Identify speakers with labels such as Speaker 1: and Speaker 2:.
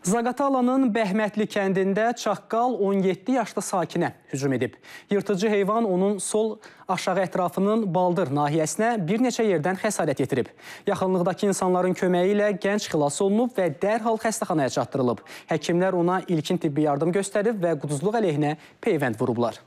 Speaker 1: Zaqatalanın Bəhmətli kəndində çaqqal 17 yaşlı sakinə hücum edib. Yırtıcı heyvan onun sol aşağı ətrafının baldır nahiyəsinə bir neçə yerdən xəsarət yetirib. Yaxınlıqdakı insanların köməyi ilə gənc xilas olunub və dərhal xəstəxanaya çatdırılıb. Həkimlər ona ilkin tibbi yardım göstərib və quduzluq əleyhinə peyvənd vurublar.